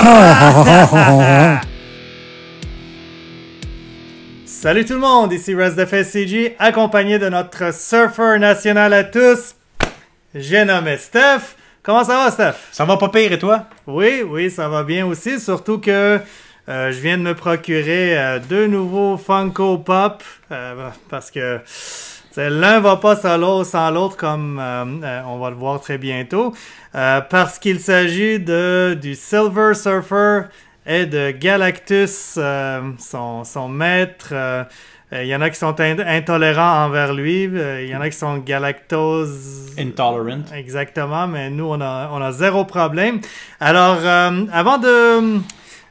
Salut tout le monde, ici FSCG, accompagné de notre surfer national à tous, j'ai nommé Steph. Comment ça va, Steph? Ça va pas pire, et toi? Oui, oui, ça va bien aussi, surtout que euh, je viens de me procurer euh, deux nouveaux Funko Pop, euh, parce que L'un va pas sans l'autre, comme euh, euh, on va le voir très bientôt, euh, parce qu'il s'agit de du Silver Surfer et de Galactus, son, maître. Il y en a qui sont intolérants envers lui, il y en a qui sont galactose. Intolerant. Exactement, mais nous, on a, on a zéro problème. Alors, avant de.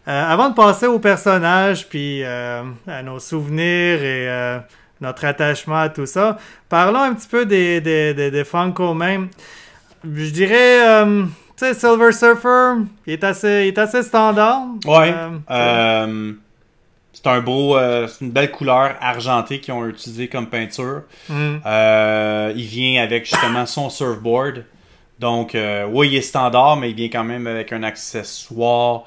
avant de passer au personnage puis à nos souvenirs et notre attachement à tout ça. Parlons un petit peu des, des, des, Funko même. Je dirais, euh, tu sais, Silver Surfer, il est assez, il est assez standard. Ouais. Euh, euh, c'est un beau, c'est une belle couleur argentée qu'ils ont utilisée comme peinture. Mm. il vient avec justement son surfboard. Donc, oui, il est standard, mais il vient quand même avec un accessoire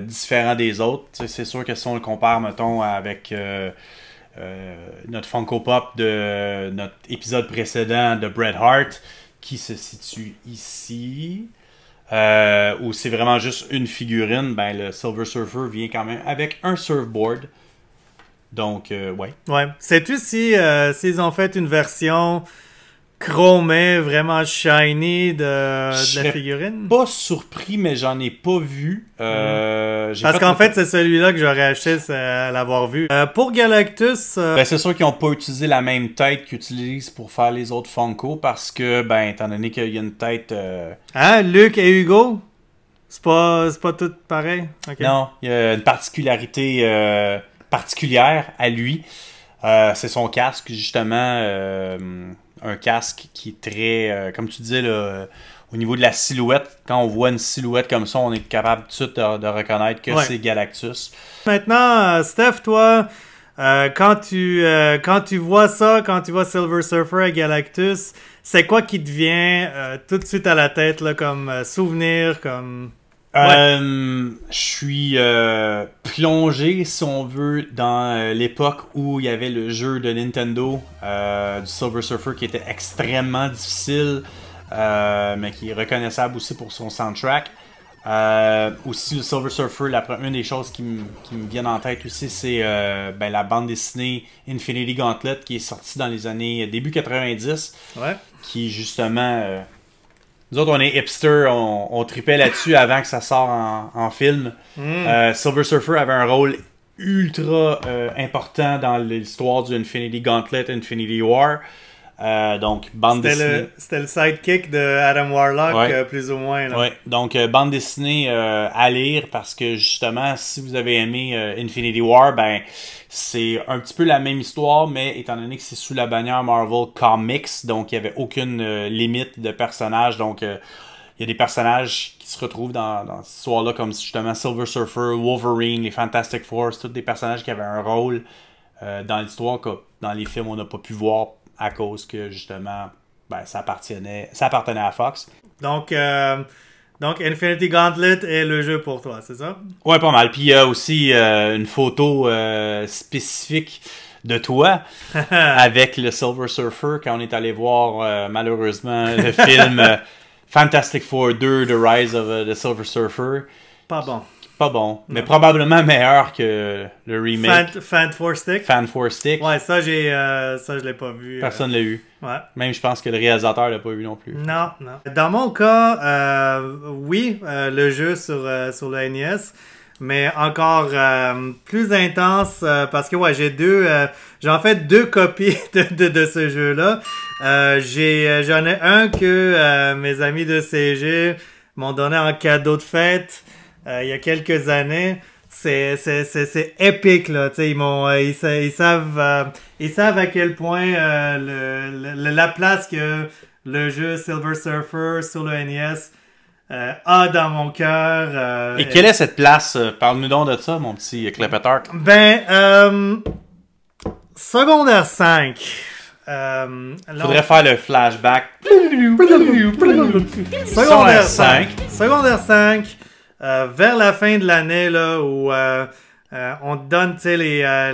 différent des autres. c'est sûr que si on le compare, mettons, avec euh, notre Funko Pop de notre épisode précédent de Bret Hart qui se situe ici. Euh, ou c'est vraiment juste une figurine, ben le Silver Surfer vient quand même avec un surfboard. Donc, euh, ouais. Ouais. c'est tu si euh, ont fait une version chromé, hein, vraiment shiny de, la figurine. Pas surpris, mais j'en ai pas vu. Euh, parce qu'en fait, c'est celui-là que j'aurais acheté à l'avoir vu. Euh, pour Galactus. Euh, ben, c'est sûr qu'ils n'ont pas utilisé la même tête qu'ils utilisent pour faire les autres Funko parce que, ben, étant donné qu'il y a une tête. Hein, Luc et Hugo C'est pas, pas tout pareil. Non, il y a une particularité particulière à lui. c'est son casque, justement un casque qui est très, euh, comme tu dis, là, euh, au niveau de la silhouette, quand on voit une silhouette comme ça, on est capable tout de suite de, reconnaître que c'est Galactus. Maintenant, euh, Steph, toi, quand, tu, quand tu vois ça, quand tu vois Silver Surfer et Galactus, c'est quoi qui te vient tout de suite à la tête là, comme souvenir, comme... Euh, je suis euh, plongé, si on veut, dans euh, l'époque où il y avait le jeu de Nintendo du Silver Surfer qui était extrêmement difficile, mais qui est reconnaissable aussi pour son soundtrack. aussi, le Silver Surfer, la, une des choses qui, me viennent en tête aussi, c'est ben, la bande dessinée Infinity Gauntlet qui est sortie dans les années début 90, ouais. qui justement nous autres, on est hipster, on, tripait là-dessus avant que ça sorte en, film. Hmm. Euh, Silver Surfer avait un rôle ultra euh, important dans l'histoire du Infinity Gauntlet, Infinity War. Euh, donc, bande dessinée. C'était le sidekick de Adam Warlock, euh, plus ou moins. Donc, euh, bande dessinée à lire parce que justement, si vous avez aimé Infinity War, ben c'est un petit peu la même histoire, mais étant donné que c'est sous la bannière Marvel Comics, donc il n'y avait aucune limite de personnages. Donc, il y a des personnages qui se retrouvent dans, cette histoire-là, comme justement Silver Surfer, Wolverine, les Fantastic Four, tous des personnages qui avaient un rôle dans l'histoire que dans les films on n'a pas pu voir à cause que justement, ben, ça, appartenait, ça appartenait à Fox. Donc, euh, donc Infinity Gauntlet est le jeu pour toi, c'est ça? Ouais, pas mal. Puis il y a aussi euh, une photo euh, spécifique de toi avec le Silver Surfer quand on est allé voir malheureusement le film Fantastic Four 2 The Rise of the Silver Surfer. Pas bon. Pas bon, mais probablement meilleur que le remake. Fan, Fan Stick. Fan Four Stick. Ouais, ça j'ai, euh, ça je l'ai pas vu. Euh. Personne l'a eu. Ouais. Même je pense que le réalisateur l'a pas vu non plus. Non, non. Dans mon cas, euh, oui, le jeu sur sur le NES, mais encore plus intense parce que ouais, j'ai deux, j'ai en fait deux copies de, de ce jeu là. j'ai, j'en ai un que mes amis de CG m'ont donné en cadeau de fête. Euh, il y a quelques années. C'est, épique, là. ils, euh, ils, savent, euh, ils savent à quel point le, la place que le jeu Silver Surfer sur le NES a dans mon cœur. et quelle est cette place Parle-nous donc de ça, mon petit clépeteur. Ben, euh, secondaire 5. Euh, Faudrait faire le flashback. secondaire 5. Secondaire 5. Euh, vers la fin de l'année, là, où euh, euh, on te donne les,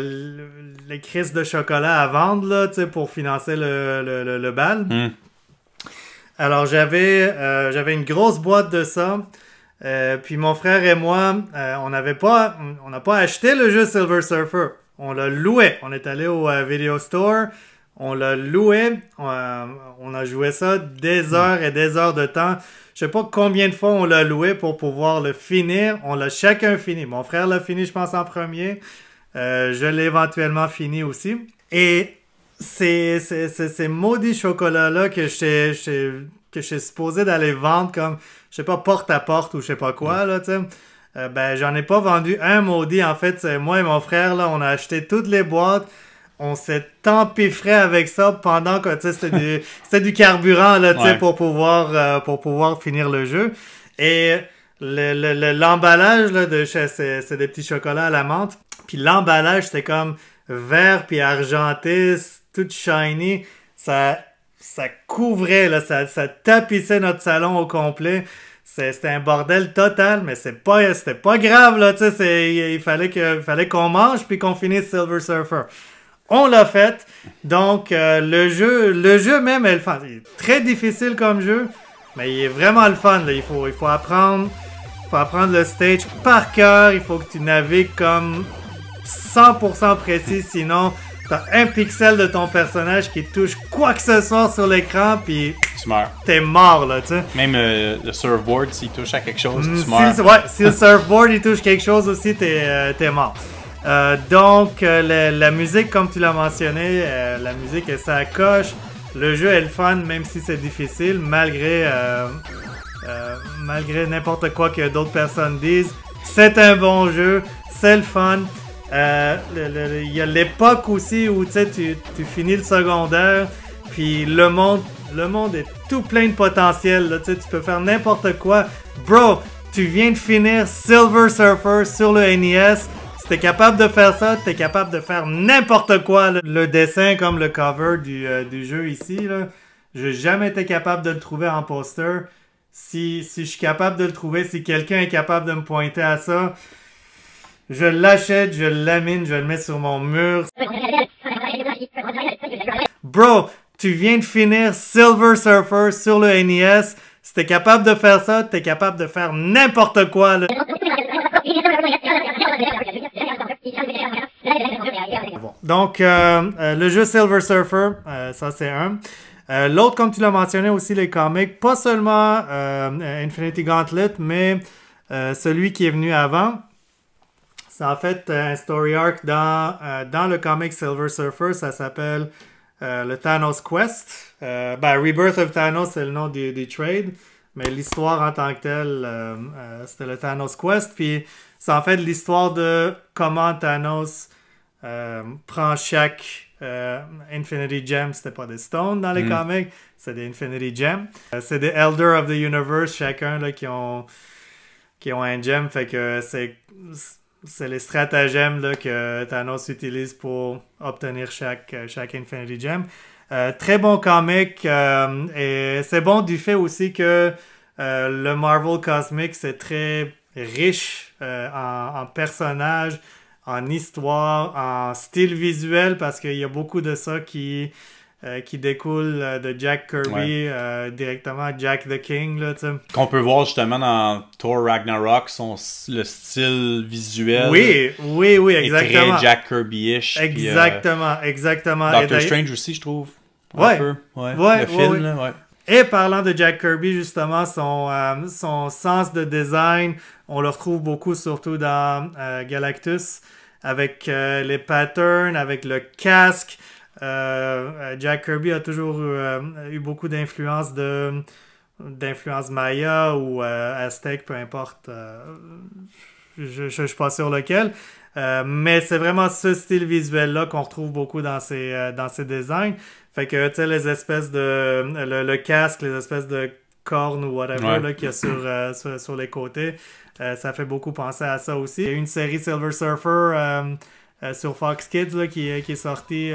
les crises de chocolat à vendre pour financer le, bal. Mm. Alors j'avais, une grosse boîte de ça. puis mon frère et moi, on n'a pas acheté le jeu Silver Surfer. On l'a loué. On est allé au video store. On l'a loué. on a joué ça des mm. heures et des heures de temps. Je sais pas combien de fois on l'a loué pour pouvoir le finir. On l'a chacun fini. Mon frère l'a fini, je pense, en premier. Euh, je l'ai éventuellement fini aussi. Et ces, ces, maudits chocolats-là que j'étais que je suis supposé d'aller vendre comme, je sais pas, porte à porte ou je sais pas quoi, là, euh, ben, j'en ai pas vendu un maudit. En fait, moi et mon frère, là, on a acheté toutes les boîtes on s'est frais avec ça pendant que c'était du, carburant là, pour, pouvoir, euh, pour pouvoir finir le jeu. Et l'emballage de c'est des petits chocolats à la menthe. Puis l'emballage, c'était comme vert puis argenté, tout shiny. Ça, ça couvrait, là, ça, tapissait notre salon au complet. C'était un bordel total, mais c'est pas, c'était pas grave, là, il fallait qu'on fallait qu'on mange puis qu'on finisse Silver Surfer. On l'a fait. Donc, euh, le jeu le jeu même est, très difficile comme jeu, mais il est vraiment le fun. Il, faut, il faut apprendre. Il faut apprendre le stage par cœur. Il faut que tu navigues comme 100% précis, sinon t'as un pixel de ton personnage qui touche quoi que ce soit sur l'écran, puis tu meurs. T'es mort, là, tu sais. Même euh, le surfboard, s'il touche à quelque chose, tu mm, meurs. Si, si le surfboard, il touche quelque chose aussi, t'es euh, es mort. Euh, donc, euh, la, musique, comme tu l'as mentionné, euh, la musique est ça coche. Le jeu est le fun, même si c'est difficile, malgré, malgré n'importe quoi que d'autres personnes disent. C'est un bon jeu, c'est le fun. Il y a l'époque aussi où tu, tu finis le secondaire, puis le monde, le monde est tout plein de potentiel. Là, tu peux faire n'importe quoi. Bro, tu viens de finir Silver Surfer sur le NES si t'es capable de faire ça, t'es capable de faire n'importe quoi. Le dessin comme le cover euh, du, jeu ici, là, j'ai jamais été capable de le trouver en poster. Si, si je suis capable de le trouver, si quelqu'un est capable de me pointer à ça, je l'achète, je l'amine, je le mets sur mon mur. Bro, tu viens de finir Silver Surfer sur le NES. Si t'es capable de faire ça, t'es capable de faire n'importe quoi. Là. Donc, euh, euh, le jeu Silver Surfer, euh, ça c'est un. L'autre, comme tu l'as mentionné aussi, les comics, pas seulement Infinity Gauntlet, mais celui qui est venu avant. C'est en fait un story arc dans, dans le comic Silver Surfer, ça s'appelle le Thanos Quest. Ben, Rebirth of Thanos, c'est le nom du, du trade. Mais l'histoire en tant que telle, euh, euh, c'était le Thanos Quest. Puis c'est en fait l'histoire de comment Thanos euh, prend chaque Infinity Gem. C'était pas des stones dans les mm. comics, c'est des Infinity Gems. c'est des Elders of the Universe chacun là, qui ont un gem. Fait que c'est c'est les stratagèmes que Thanos utilise pour obtenir chaque, chaque Infinity Gem. Euh, très bon comic. Euh, et c'est bon du fait aussi que euh, le Marvel Cosmic, c'est très riche en, personnages, en histoire, en style visuel, parce qu'il y a beaucoup de ça qui, qui découle de Jack Kirby, directement Jack the King. Qu'on peut voir justement dans Thor Ragnarok, son, le style visuel. Oui, oui, oui, exactement. très Jack Kirby-ish. Exactement, exactement. Doctor Strange aussi, je trouve. Ouais. le film, Là, Et parlant de Jack Kirby, justement, son, euh, son sens de design, on le retrouve beaucoup, surtout dans euh, Galactus, avec euh, les patterns, avec le casque. Jack Kirby a toujours eu, beaucoup d'influence de d'influence maya ou aztèque, peu importe je, je, je suis pas sûr lequel. Euh, mais c'est vraiment ce style visuel-là qu'on retrouve beaucoup dans ces euh, dans ces designs. Fait que, tu sais, les espèces de... Le, casque, les espèces de cornes ou whatever qu'il y a sur, euh, sur, les côtés, ça fait beaucoup penser à ça aussi. Il y a une série Silver Surfer sur Fox Kids là, qui, qui est sortie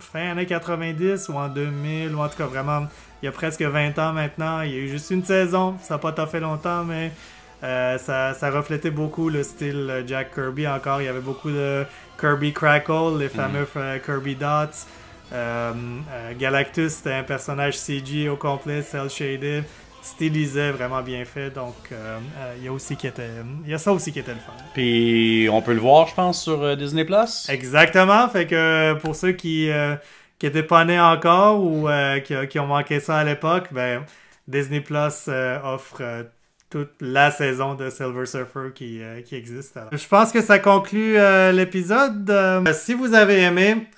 fin années 90 ou en 2000, ou en tout cas vraiment il y a presque 20 ans maintenant. Il y a eu juste une saison, ça n'a pas tout fait longtemps, mais... Euh, ça, reflétait beaucoup le style Jack Kirby encore. Il y avait beaucoup de Kirby Crackle, les mhm. fameux euh, Kirby Dots. Euh, Galactus, c'était un personnage CG au complet, cel-shaded, stylisé, vraiment bien fait. Donc, il y a aussi qui était, il y a ça aussi qui était le fun. Puis, on peut le voir, je pense, sur Disney Plus. Exactement. Fait que pour ceux qui qui n'étaient pas nés encore ou qui, qui, ont manqué ça à l'époque, ben Disney Plus offre toute la saison de Silver Surfer qui, euh, qui existe. Je pense que ça conclut euh, l'épisode. Euh, si vous avez aimé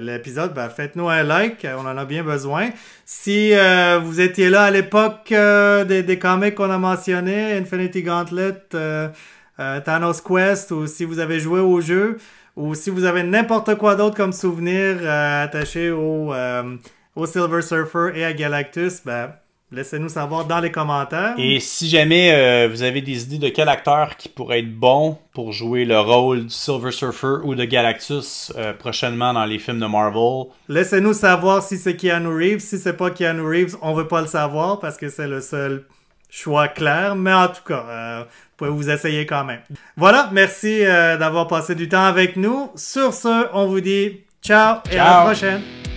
l'épisode, ben, faites-nous un like, on en a bien besoin. Si vous étiez là à l'époque des, comics qu'on a mentionnés, Infinity Gauntlet, Thanos Quest, ou si vous avez joué au jeu, ou si vous avez n'importe quoi d'autre comme souvenir attaché au, au Silver Surfer et à Galactus, ben Laissez-nous savoir dans les commentaires. Et si jamais euh, vous avez des idées de quel acteur qui pourrait être bon pour jouer le rôle du Silver Surfer ou de Galactus euh, prochainement dans les films de Marvel, laissez-nous savoir si c'est Keanu Reeves. Si c'est pas Keanu Reeves, on veut pas le savoir parce que c'est le seul choix clair. Mais en tout cas, euh, vous pouvez vous essayer quand même. Voilà, merci d'avoir passé du temps avec nous. Sur ce, on vous dit ciao. et à la prochaine.